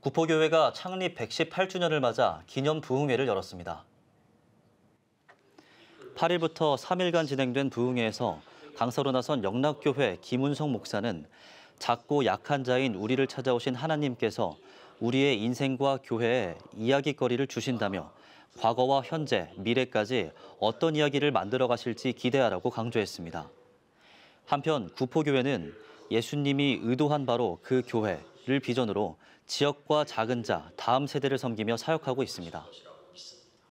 구포교회가 창립 118주년을 맞아 기념 부흥회를 열었습니다. 8일부터 3일간 진행된 부흥회에서 강사로 나선 영락교회 김은성 목사는 작고 약한 자인 우리를 찾아오신 하나님께서 우리의 인생과 교회에 이야기거리를 주신다며 과거와 현재, 미래까지 어떤 이야기를 만들어 가실지 기대하라고 강조했습니다. 한편 구포교회는 예수님이 의도한 바로 그 교회, 를 비전으로 지역과 작은 자, 다음 세대를 섬기며 사역하고 있습니다.